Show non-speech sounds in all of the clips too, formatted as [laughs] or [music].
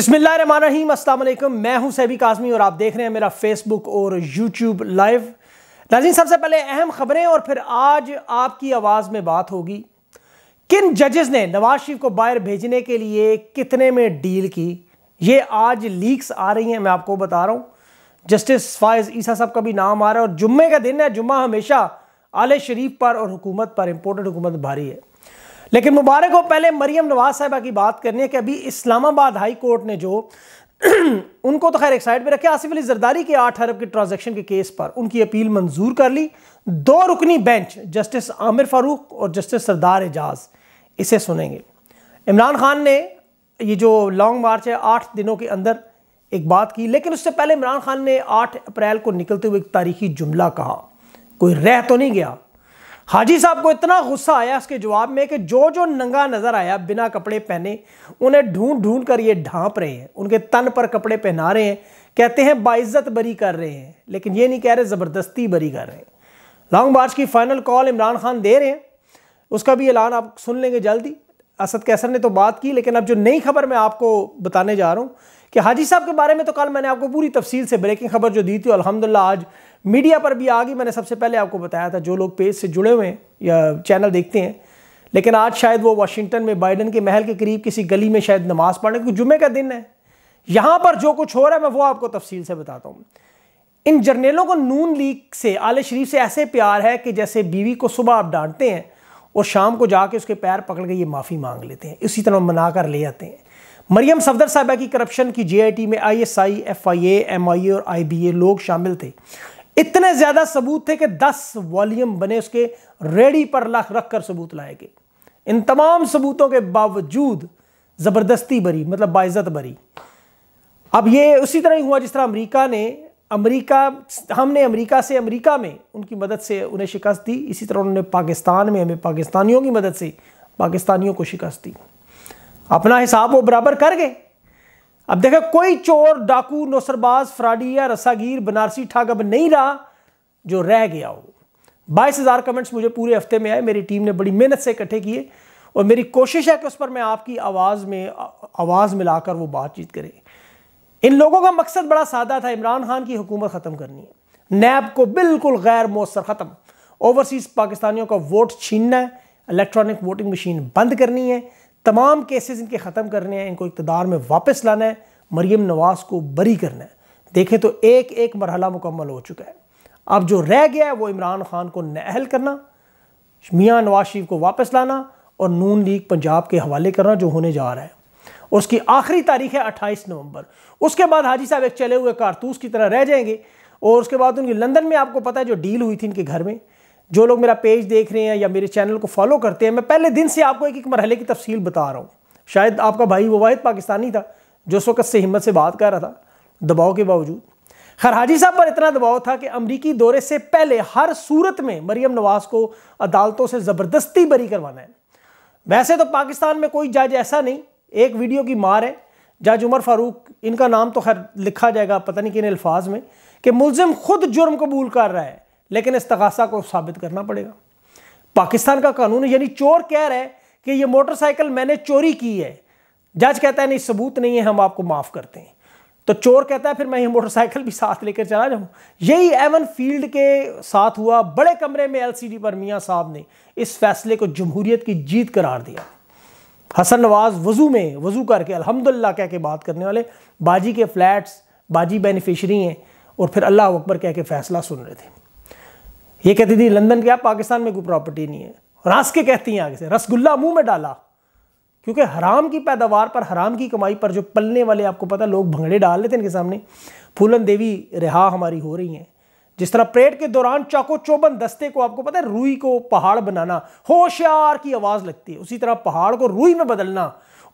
बिस्मिल्लाम मैं हूं सैबी काजमी और आप देख रहे हैं मेरा फेसबुक और यूट्यूब लाइव नाजीन सबसे पहले अहम खबरें और फिर आज आपकी आवाज़ में बात होगी किन जजेस ने नवाज शरीफ को बाहर भेजने के लिए कितने में डील की ये आज लीक्स आ रही हैं मैं आपको बता रहा हूँ जस्टिस फायज़ ईसा साहब का भी नाम आ रहा है और जुम्मे का दिन है जुम्मा हमेशा आले शरीफ पर और हुकूमत पर इम्पोर्टेंट हुकूमत भारी है लेकिन मुबारक हो पहले मरियम नवाज साहबा की बात करनी है कि अभी इस्लामाबाद हाई कोर्ट ने जो [clears throat] उनको तो खैर एक साइड पर रखे आसिफ अली जरदारी के आठ अरब के ट्रांजेक्शन के केस पर उनकी अपील मंजूर कर ली दो रुकनी बेंच जस्टिस आमिर फारूक और जस्टिस सरदार एजाज इसे सुनेंगे इमरान खान ने ये जो लॉन्ग मार्च है आठ दिनों के अंदर एक बात की लेकिन उससे पहले इमरान खान ने आठ अप्रैल को निकलते हुए एक तारीखी जुमला कहा कोई रह तो नहीं गया हाजी साहब को इतना गुस्सा आया इसके जवाब में कि जो जो नंगा नजर आया बिना कपड़े पहने उन्हें ढूंढ ढूंढ कर ये ढांप रहे हैं उनके तन पर कपड़े पहना रहे हैं कहते हैं बाइज्जत बरी कर रहे हैं लेकिन ये नहीं कह रहे ज़बरदस्ती बरी कर रहे हैं लॉन्ग मार्च की फाइनल कॉल इमरान खान दे रहे हैं उसका भी ऐलान आप सुन लेंगे जल्दी असद कैसर ने तो बात की लेकिन अब जो नई खबर मैं आपको बताने जा रहा हूँ कि हाजी साहब के बारे में तो कल मैंने आपको पूरी तफसील से ब्रेकिंग खबर जो दी थी अलहमदिल्ला आज मीडिया पर भी आ गई मैंने सबसे पहले आपको बताया था जो लोग पेज से जुड़े हुए हैं या चैनल देखते हैं लेकिन आज शायद वो वाशिंगटन में बाइडन के महल के करीब किसी गली में शायद नमाज पढ़ने क्योंकि जुमे का दिन है यहाँ पर जो कुछ हो रहा है मैं वो आपको तफसील से बताता हूँ इन जर्नेलों को नून लीग से आल शरीफ से ऐसे प्यार है कि जैसे बीवी को सुबह आप डांटते हैं और शाम को जाके उसके पैर पकड़ के ये माफ़ी मांग लेते हैं इसी तरह मना कर ले जाते हैं मरियम सफदर साहबा की करप्शन की टी में I I I S F M I A और आई बी ए लोग शामिल थे इतने ज्यादा सबूत थे कि 10 वॉल्यूम बने उसके रेडी पर लख रख कर सबूत लाए गए इन तमाम सबूतों के बावजूद ज़बरदस्ती भरी मतलब बाइज़त भरी अब ये उसी तरह ही हुआ जिस तरह अमेरिका ने अमेरिका हमने अमेरिका से अमेरिका में उनकी मदद से उन्हें शिकस्त दी इसी तरह उन्होंने पाकिस्तान में हमें पाकिस्तानियों की मदद से पाकिस्तानियों को शिकस्त दी अपना हिसाब वो बराबर कर गए अब देखो कोई चोर डाकू नौसरबाज फ्राडी या रसागीर बनारसी ठाक अब नहीं रहा जो रह गया हो बाईस हज़ार कमेंट्स मुझे पूरे हफ्ते में आए मेरी टीम ने बड़ी मेहनत से इकट्ठे किए और मेरी कोशिश है कि उस पर मैं आपकी आवाज़ में आवाज़ मिलाकर वो बातचीत करें इन लोगों का मकसद बड़ा सादा था इमरान खान की हुकूमत ख़त्म करनी है नैब को बिल्कुल गैर मौसर ख़त्म ओवरसीज़ पाकिस्तानियों का वोट छीनना है इलेक्ट्रॉनिक वोटिंग मशीन बंद करनी है तमाम केसेस इनके ख़त्म करने हैं इनको इकतदार में वापस लाना है मरीम नवाज़ को बरी करना है देखें तो एक एक मरहला मुकम्मल हो चुका है अब जो रह गया है वो इमरान खान को नहल करना मियाँ नवाज शरीफ को वापस लाना और नून लीग पंजाब के हवाले करना जो होने जा रहा है और उसकी आखिरी तारीख है अट्ठाईस नवंबर उसके बाद हाजी साहब एक चले हुए कारतूस की तरह रह जाएंगे और उसके बाद उनकी लंदन में आपको पता है जो डील हुई थी इनके घर में जो लोग मेरा पेज देख रहे हैं या मेरे चैनल को फॉलो करते हैं मैं पहले दिन से आपको एक एक मरहले की तफसील बता रहा हूँ शायद आपका भाई वो वाहिद पाकिस्तानी था जो उस वक्त से हिम्मत से बात कर रहा था दबाव के बावजूद खरहाजी हाजी साहब पर इतना दबाव था कि अमरीकी दौरे से पहले हर सूरत में मरीम नवाज को अदालतों से ज़बरदस्ती बरी करवाना है वैसे तो पाकिस्तान में कोई जज ऐसा नहीं एक वीडियो की मार है जज उमर फारूक इनका नाम तो खैर लिखा जाएगा पता नहीं किन अल्फाज में कि मुलजिम खुद जुर्म कबूल कर रहा है लेकिन इस तकासा को साबित करना पड़ेगा पाकिस्तान का कानून यानी चोर कह रहा है कि ये मोटरसाइकिल मैंने चोरी की है जज कहता है नहीं सबूत नहीं है हम आपको माफ़ करते हैं तो चोर कहता है फिर मैं ये मोटरसाइकिल भी साथ लेकर चला जाऊँ यही एवन फील्ड के साथ हुआ बड़े कमरे में एलसीडी पर मियाँ साहब ने इस फैसले को जमहूरियत की जीत करार दिया हसन नवाज वज़ू में वज़ू करके अल्हम्दुलिल्लाह कह के बात करने वाले बाजी के फ्लैट्स बाजी बेनिफिशरी हैं और फिर अल्लाह अकबर कह के फ़ैसला सुन रहे थे ये कहती थी लंदन क्या पाकिस्तान में कोई प्रॉपर्टी नहीं है रास के कहती हैं आगे से रसगुल्ला मुंह में डाला क्योंकि हराम की पैदावार पर हराम की कमाई पर जो पलने वाले आपको पता लोग भंगड़े डाल लेते हैं इनके सामने फूलन देवी रिहा हमारी हो रही हैं जिस तरह परेड के दौरान चाको चौबन दस्ते को आपको पता है रूई को पहाड़ बनाना होशियार की आवाज़ लगती है उसी तरह पहाड़ को रूई में बदलना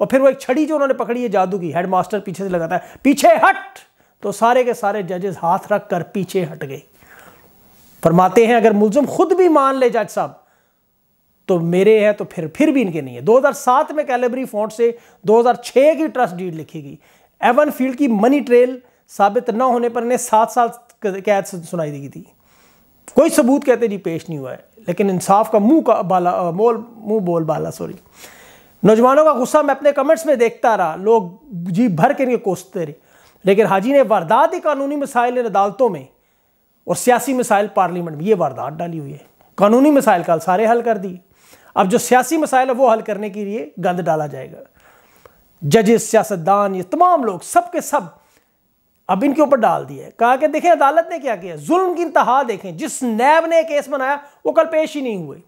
और फिर वो एक छड़ी जो उन्होंने पकड़ी है जादू की हेडमास्टर पीछे से लगाता है पीछे हट तो सारे के सारे जजेस हाथ रख कर पीछे हट गए फरमाते हैं अगर मुलजम खुद भी मान ले जज साहब तो मेरे हैं तो फिर फिर भी इनके नहीं है 2007 में कैलेबरी फॉन्ट से 2006 की ट्रस्ट डीड लिखी गई एवन फील्ड की मनी ट्रेल साबित न होने पर इन्हें सात साल कैद सुनाई दी थी कोई सबूत कहते जी पेश नहीं हुआ है लेकिन इंसाफ का मुंह का बाला मोल मुंह बोल बाला सॉरी नौजवानों का गुस्सा मैं अपने कमेंट्स में देखता रहा लोग जी भर के इनके कोसते रहे लेकिन हाजी ने वारदात ही कानूनी मसाइल अदालतों में और सियासी मिसाइल पार्लियामेंट में ये वारदात डाली हुई है कानूनी मिसाइल कल सारे हल कर दिए अब जो सियासी मसाइल है वो हल करने के लिए गंद डाला जाएगा जजेस सियासतदान ये तमाम लोग सब के सब अब इनके ऊपर डाल दिए कहा कि देखें अदालत ने क्या किया जुल्म की इंतहा देखें जिस नैब ने केस बनाया वो कल पेश ही नहीं हुए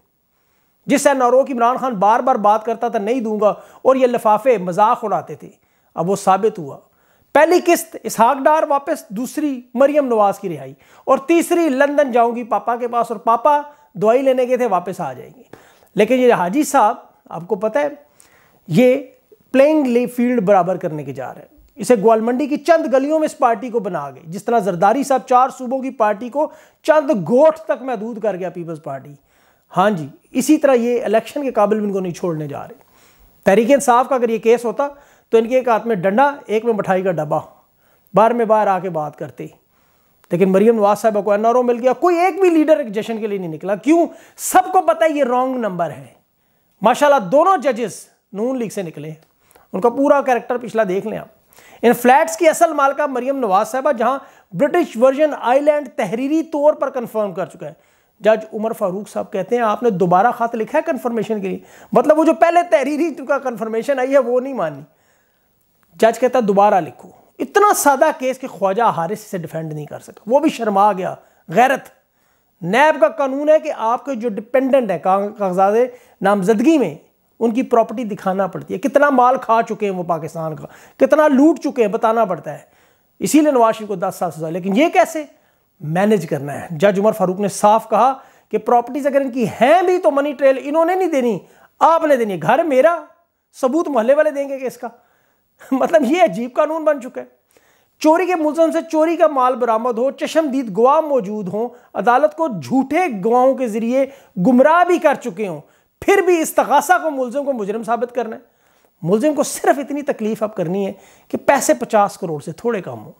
जिससे नौरोक इमरान खान बार बार बात करता था नहीं दूंगा और ये लिफाफे मजाक उड़ाते थे अब वो साबित हुआ पहली किस्त इसहाक डार वापस दूसरी मरियम नवाज की रिहाई और तीसरी लंदन जाऊंगी पापा के पास और पापा दवाई लेने गए थे वापस आ जाएंगे लेकिन ये हाजी साहब आपको पता है ये प्लेइंग ले फील्ड बराबर करने के जा रहे हैं इसे ग्वालमंडी की चंद गलियों में इस पार्टी को बना गए जिस तरह जरदारी साहब चार सूबों की पार्टी को चंद गोठ तक महदूद कर गया पीपल्स पार्टी हाँ जी इसी तरह ये इलेक्शन के काबिल भी इनको नहीं छोड़ने जा रहे तहरीक इंसाफ का अगर ये केस होता तो इनके एक हाथ में डंडा एक में मिठाई का डब्बा बार में बार आके बात करती लेकिन मरियम नवाज साहबा को एन मिल गया कोई एक भी लीडर एक जश्न के लिए नहीं निकला क्यों सबको पता है ये रॉन्ग नंबर है माशाल्लाह दोनों जजेस नून लीग से निकले उनका पूरा कैरेक्टर पिछला देख लें आप इन फ्लैट्स की असल मालका मरियम नवाज साहबा जहां ब्रिटिश वर्जन आईलैंड तहरीरी तौर पर कंफर्म कर चुका है जज उमर फारूक साहब कहते हैं आपने दोबारा खत लिखा है कन्फर्मेशन के लिए मतलब वो जो पहले तहरीरी का कन्फर्मेशन आई है वो नहीं मानी जज कहता दोबारा लिखो इतना सादा केस कि ख्वाजा हारिस से डिफेंड नहीं कर सका वो भी शर्मा गया गैरत नैब का कानून है कि आपके जो डिपेंडेंट है कागजात नामजदगी में उनकी प्रॉपर्टी दिखाना पड़ती है कितना माल खा चुके हैं वो पाकिस्तान का कितना लूट चुके हैं बताना पड़ता है इसीलिए नवाज शरीफ को दस साल सजा लेकिन ये कैसे मैनेज करना है जज उमर फारूक ने साफ कहा कि प्रॉपर्टीज अगर इनकी हैं भी तो मनी ट्रेल इन्होंने नहीं देनी आपने देनी घर मेरा सबूत मोहल्ले वाले देंगे केस का [laughs] मतलब ये अजीब कानून बन चुका है चोरी के मुलजम से चोरी का माल बरामद हो चशमदीद गवाह मौजूद हों अदालत को झूठे गवाहों के जरिए गुमराह भी कर चुके हों फिर भी इस तगासा को मुलजम को मुजरम साबित करना है मुलजिम को सिर्फ इतनी तकलीफ अब करनी है कि पैसे पचास करोड़ से थोड़े कम हों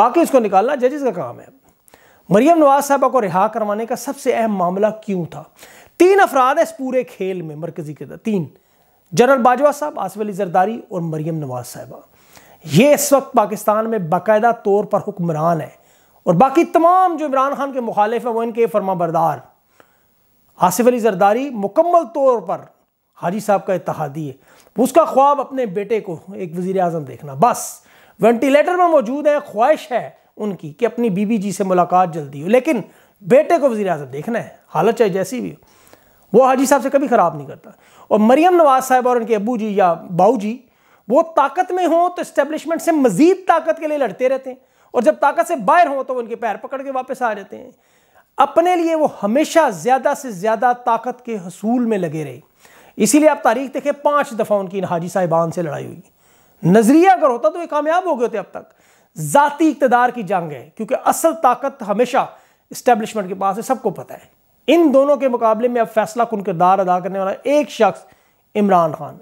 बाकी उसको निकालना जजेस का काम है मरियम नवाज साहबा को रिहा करवाने का सबसे अहम मामला क्यों था तीन अफराद है इस पूरे खेल में मरकजी के तीन जनरल बाजवा साहब आसफ अली जरदारी और मरियम नवाज साहबा ये इस वक्त पाकिस्तान में बाकायदा तौर पर हुक्मरान है और बाकी तमाम जो इमरान खान के मुखालिफ हैं वो इनके फर्मा बरदार आसिफ अली जरदारी मुकम्मल तौर पर हाजी साहब का इतहादी है उसका ख्वाब अपने बेटे को एक वज़ी अजम देखना बस वेंटिलेटर में मौजूद है ख्वाहिश है उनकी कि अपनी बीबी जी से मुलाकात जल्दी हो लेकिन बेटे को वजीर अजम देखना है हालत चाहे जैसी भी हो वो हाजी साहब से कभी ख़राब नहीं करता और मरियम नवाज साहब और उनके अबू जी या बाऊ जी वो ताकत में हों तो इस्टेब्लिशमेंट से मज़ीद ताकत के लिए लड़ते रहते हैं और जब ताकत से बाहर हों तो उनके पैर पकड़ के वापस आ जाते हैं अपने लिए वो हमेशा ज़्यादा से ज़्यादा ताकत के हसूल में लगे रहे इसीलिए आप तारीख देखें पाँच दफ़ा उनकी इन हाजी साहिबान से लड़ाई हुई नज़रिया अगर होता तो ये कामयाब हो गए होते अब तक ज़ाती इकतदार की जंग है क्योंकि असल ताकत हमेशा इस्टेब्लिशमेंट के पास है सबको पता है इन दोनों के मुकाबले में अब फैसला कुन किरदार अदा करने वाला एक शख्स इमरान खान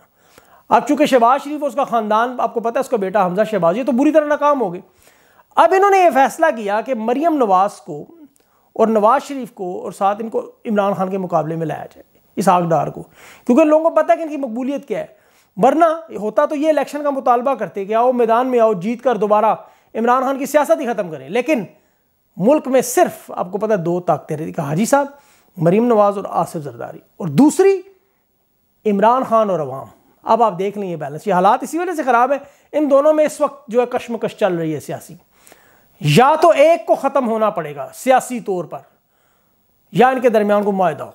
अब चूंकि शहबाज शरीफ और उसका ख़ानदान आपको पता है उसका बेटा हमजा शहबाजी तो बुरी तरह नाकाम हो गए अब इन्होंने ये फैसला किया कि मरियम नवाज को और नवाज शरीफ को और साथ इनको इमरान खान के मुकाबले में लाया जाए इस डार को क्योंकि लोगों को पता है कि इनकी मकबूलियत क्या है वरना होता तो ये इलेक्शन का मुतालबा करते कि आओ मैदान में आओ जीत कर दोबारा इमरान खान की सियासत ही ख़त्म करें लेकिन मुल्क में सिर्फ आपको पता है दो ताकतें रहती हाजी साहब मरीम नवाज़ और आसिफ जरदारी और दूसरी इमरान खान और अवाम अब आप देख लें ये बैलेंस ये हालात इसी वजह से ख़राब है इन दोनों में इस वक्त जो है कश्मकश चल रही है सियासी या तो एक को ख़त्म होना पड़ेगा सियासी तौर पर या इनके दरमियान को माहदा हो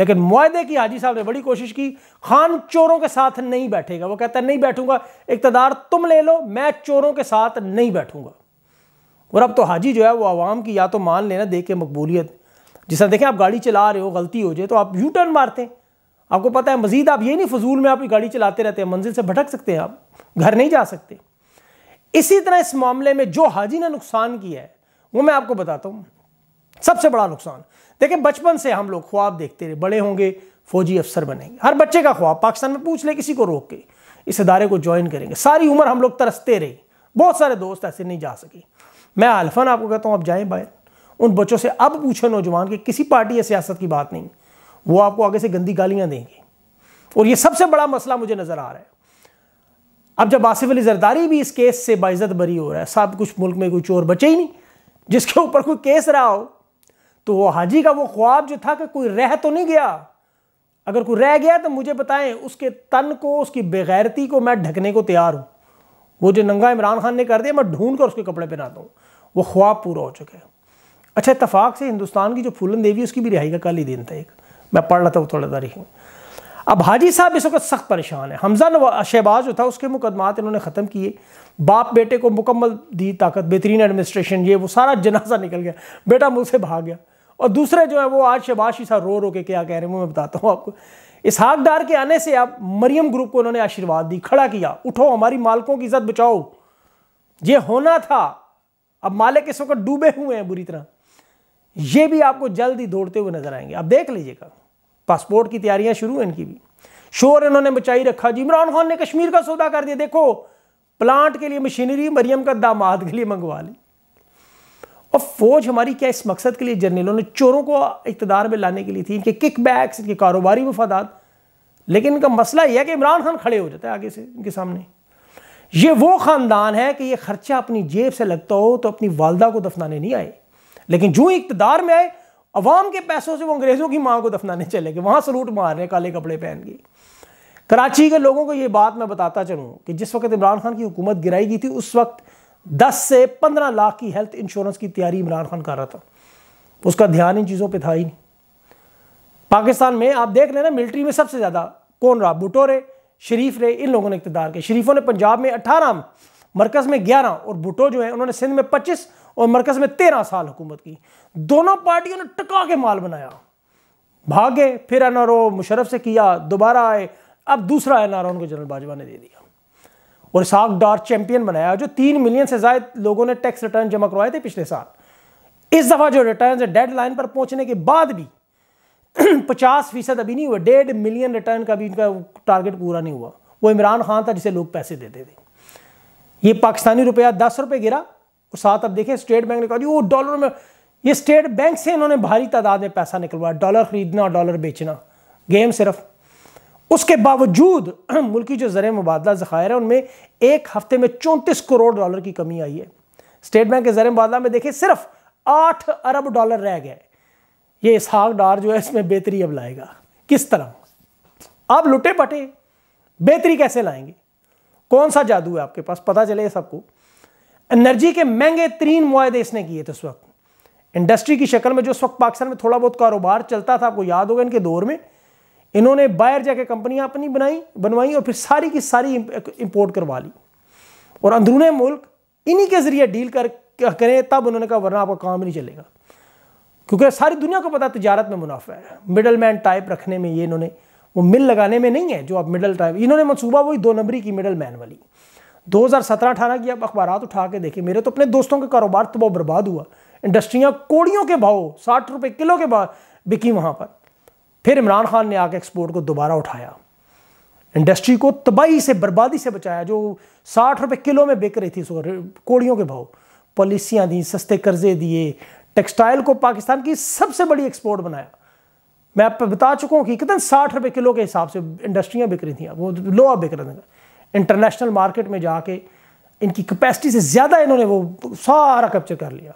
लेकिन माहदे की हाजी साहब ने बड़ी कोशिश की खान चोरों के साथ नहीं बैठेगा वो कहता है नहीं बैठूंगा इकतदार तुम ले लो मैं चोरों के साथ नहीं बैठूंगा और अब तो हाजी जो है वो आवाम की या तो मान लेना देखे के मकबूलियत जिस तरह देखें आप गाड़ी चला रहे हो गलती हो जाए तो आप यू टर्न मारते हैं आपको पता है मजीद आप ये नहीं फजूल में आपकी गाड़ी चलाते रहते हैं मंजिल से भटक सकते हैं आप घर नहीं जा सकते इसी तरह इस मामले में जो हाजी ने नुकसान किया है वो मैं आपको बताता हूँ सबसे बड़ा नुकसान देखें बचपन से हम लोग ख्वाब देखते रहे बड़े होंगे फौजी अफसर बनेंगे हर बच्चे का ख्वाब पाकिस्तान में पूछ ले किसी को रोक के इस अदारे को ज्वाइन करेंगे सारी उम्र हम लोग तरसते रहे बहुत सारे दोस्त ऐसे नहीं जा सके मैं आलफन आपको कहता हूँ आप जाएँ बाहर उन बच्चों से अब पूछे नौजवान कि किसी पार्टी या सियासत की बात नहीं वो आपको आगे से गंदी गालियां देंगे और ये सबसे बड़ा मसला मुझे नज़र आ रहा है अब जब आसिफ अली जरदारी भी इस केस से बाइज़त बरी हो रहा है सब कुछ मुल्क में कोई चोर बचे ही नहीं जिसके ऊपर कोई केस रहा हो तो वो हाजी का वो ख्वाब जो था कि कोई रह तो नहीं गया अगर कोई रह गया तो मुझे बताएं उसके तन को उसकी बेगैरती को मैं ढकने को तैयार हूँ वो जो नंगा इमरान खान ने कर दिया मैं ढूंढ कर उसके कपड़े पहनाता हूँ वो ख्वाब पूरा हो चुका है अच्छा इतफाक़ से हिंदुस्तान की जो फूलन देवी उसकी भी रिहाई का कल ही दिन था एक मैं पढ़ रहा था वो थोड़ा तारीख अब हाजी साहब इस वक्त सख्त परेशान है हमजा शहबाज जो था उसके मुकदमात इन्होंने ख़त्म किए बाप बेटे को मुकम्मल दी ताकत बेहतरीन एडमिनिस्ट्रेशन ये वो सारा जनाजा निकल गया बेटा मुझ से भाग गया और दूसरे जो है वो आज शहबाज शी साहब रो रो के क्या कह रहे हैं वो मैं बताता हूँ आपको इसहाक डार के आने से आप मरियम ग्रुप को उन्होंने आशीर्वाद दी खड़ा किया उठो हमारी मालकों की इज्जत बचाओ ये होना था अब मालिक इस वक्त डूबे हुए हैं बुरी तरह ये भी आपको जल्द ही दौड़ते हुए नजर आएंगे आप देख लीजिएगा पासपोर्ट की तैयारियां शुरू हैं इनकी भी शोर इन्होंने बचाई रखा जी इमरान खान ने कश्मीर का सौदा कर दिया देखो प्लांट के लिए मशीनरी मरियम का दामाद के लिए मंगवा ली और फौज हमारी क्या इस मकसद के लिए जर्नलों ने चोरों को इकतदार में लाने के लिए थी इनके किक बैक्स इनके कारोबारी मफादात लेकिन इनका मसला यह है कि इमरान खान खड़े हो जाते हैं आगे से इनके सामने ये वो ख़ानदान है कि ये खर्चा अपनी जेब से लगता हो तो अपनी वालदा को दफनाने नहीं आए लेकिन जो इकतदार में आए अवाम के पैसों से वो अंग्रेज़ों की माँ को दफनाने चले गए वहां सलूट मार रहे काले कपड़े पहन के कराची के लोगों को ये बात मैं बताता चलूँ कि जिस वक्त इमरान खान की हुकूमत गिराई गई थी उस वक्त 10 से 15 लाख की हेल्थ इंश्योरेंस की तैयारी इमरान खान कर रहा था उसका ध्यान इन चीज़ों पे था ही नहीं पाकिस्तान में आप देख लेना मिलिट्री में सबसे ज़्यादा कौन रहा भुटो रहे शरीफ रहे इन लोगों ने इकतदार के शरीफों ने पंजाब में अठारह मरकज़ में ग्यारह और भुटो जो है उन्होंने सिंध में पच्चीस और मरकज में तेरह साल हुकूमत की दोनों पार्टियों ने टका के माल बनाया भागे फिर एन आर ओ मुशरफ से किया दोबारा आए अब दूसरा एन आर ओ उनको जनरल बाजवा ने दे दिया और साग डार चैंपियन बनाया जो तीन मिलियन से ज्यादा लोगों ने टैक्स रिटर्न जमा करवाए थे पिछले साल इस दफ़ा जो रिटर्न डेड लाइन पर पहुंचने के बाद भी [clears throat] पचास फीसद अभी नहीं हुआ डेढ़ मिलियन रिटर्न का भी इनका टारगेट पूरा नहीं हुआ वो इमरान खान था जिसे लोग पैसे देते थे ये पाकिस्तानी रुपया दस रुपये गिरा और साथ अब देखें स्टेट बैंक ने कहा वो डॉलर में ये स्टेट बैंक से इन्होंने भारी तादाद में पैसा निकलवाया डॉलर खरीदना और डॉलर बेचना गेम सिर्फ उसके बावजूद [clears throat] मुल्की जो ज़र मुबादला ज़खायर है उनमें एक हफ्ते में चौंतीस करोड़ डॉलर की कमी आई है स्टेट बैंक के ज़र मुबादला में देखें सिर्फ आठ अरब डॉलर रह गए ये इसहाक डार जो है इसमें बेहतरी अब लाएगा किस तरह आप लुटे पटे बेहतरी कैसे लाएंगे कौन सा जादू है आपके पास पता चले सबको एनर्जी के महंगे तरीन मुआदे इसने किए थे उस वक्त इंडस्ट्री की शक्ल में जो उस वक्त पाकिस्तान में थोड़ा बहुत कारोबार चलता था आपको याद होगा इनके दौर में इन्होंने बाहर जाके कंपनियां अपनी बनाई बनवाई और फिर सारी की सारी इंपोर्ट करवा ली और अंदरून मुल्क इन्हीं के ज़रिए डील कर करें तब उन्होंने कहा वरना आपका काम नहीं चलेगा क्योंकि सारी दुनिया को पता तजारत में मुनाफा है मिडल मैन टाइप रखने में ये इन्होंने वो मिल लगाने में नहीं है जो आप मिडल टाइप इन्होंने मनसूबा वही दो नंबरी की मिडल मैन वाली दो हज़ार सत्रह अठारह की आप अखबार उठा के देखें मेरे तो अपने दोस्तों का कारोबार तो बहुत बर्बाद हुआ इंडस्ट्रियाँ कोड़ियों के भाव साठ रुपये किलो के भाव बिकी वहाँ पर फिर इमरान खान ने आके एक्सपोर्ट को दोबारा उठाया इंडस्ट्री को तबाही से बर्बादी से बचाया जो साठ रुपये किलो में बिक रही थी कोड़ियों के भाव पॉलिसियाँ दी सस्ते कर्जे दिए टेक्सटाइल को पाकिस्तान की सबसे बड़ी एक्सपोर्ट बनाया मैं आप बता चुका हूँ कि कितने साठ रुपये किलो के हिसाब से इंडस्ट्रियाँ बिक रही थी वो लोहा बिक रहे थे इंटरनेशनल मार्केट में जाके इनकी कैपेसिटी से ज़्यादा इन्होंने वो सारा कैप्चर कर लिया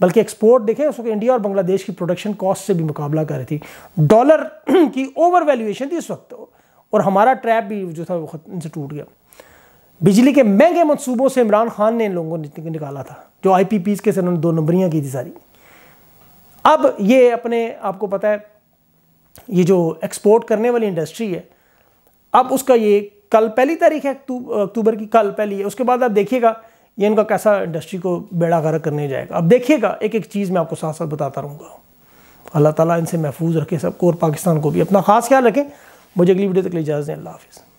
बल्कि एक्सपोर्ट देखें उसको इंडिया और बांग्लादेश की प्रोडक्शन कॉस्ट से भी मुकाबला कर रही थी डॉलर [clears throat] की ओवर वैल्यूएशन थी इस वक्त तो। और हमारा ट्रैप भी जो था वो इनसे टूट गया बिजली के महंगे मनसूबों से इमरान खान ने इन लोगों को निकाला था जो आई पी पी के से उन्होंने दो नंबरियाँ की थी सारी अब ये अपने आपको पता है ये जो एक्सपोर्ट करने वाली इंडस्ट्री है अब उसका ये कल पहली तारीख है अक्टूबर की कल पहली है उसके बाद आप देखिएगा ये इनका कैसा इंडस्ट्री को बेड़ा गर्क करने जाएगा अब देखिएगा एक एक चीज़ मैं आपको साथ साथ बताता रहूँगा अल्लाह ताला इनसे महफूज रखे सबको और पाकिस्तान को भी अपना खास ख्याल रखें मुझे अगली वीडियो तक ले इजाज़त दें अल्लाह हाफिज़